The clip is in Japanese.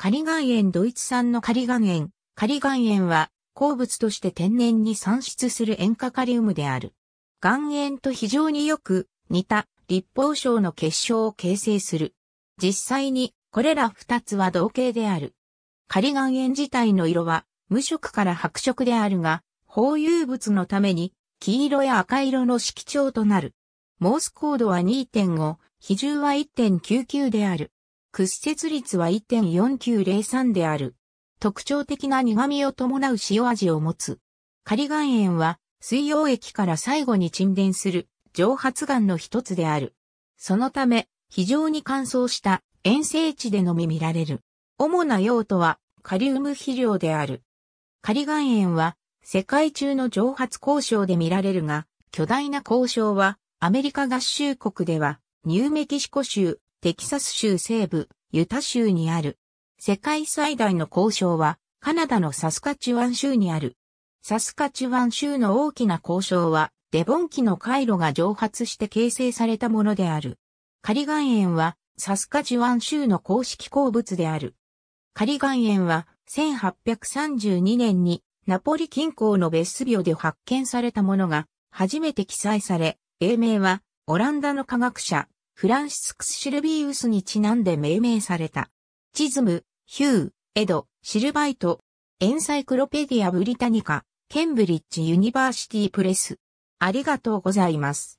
カリガン塩ドイツ産のカリガン塩。カリガン塩は鉱物として天然に産出する塩化カリウムである。岩塩と非常によく似た立方症の結晶を形成する。実際にこれら二つは同型である。カリガン塩自体の色は無色から白色であるが、放有物のために黄色や赤色の色調となる。モースコードは2.5、比重は1.99である。屈折率は1.4903である。特徴的な苦味を伴う塩味を持つ。カリガン塩は水溶液から最後に沈殿する蒸発岩の一つである。そのため非常に乾燥した塩生地でのみ見られる。主な用途はカリウム肥料である。カリガン塩は世界中の蒸発交渉で見られるが、巨大な交渉はアメリカ合衆国ではニューメキシコ州、テキサス州西部、ユタ州にある。世界最大の交渉は、カナダのサスカチワン州にある。サスカチワン州の大きな交渉は、デボン期の回路が蒸発して形成されたものである。カリガン塩は、サスカチワン州の公式鉱物である。カリガン塩は、1832年に、ナポリ近郊のベスビオで発見されたものが、初めて記載され、英名は、オランダの科学者、フランシスクス・シルビウスにちなんで命名された。チズム、ヒュー、エド、シルバイト、エンサイクロペディア・ブリタニカ、ケンブリッジ・ユニバーシティ・プレス。ありがとうございます。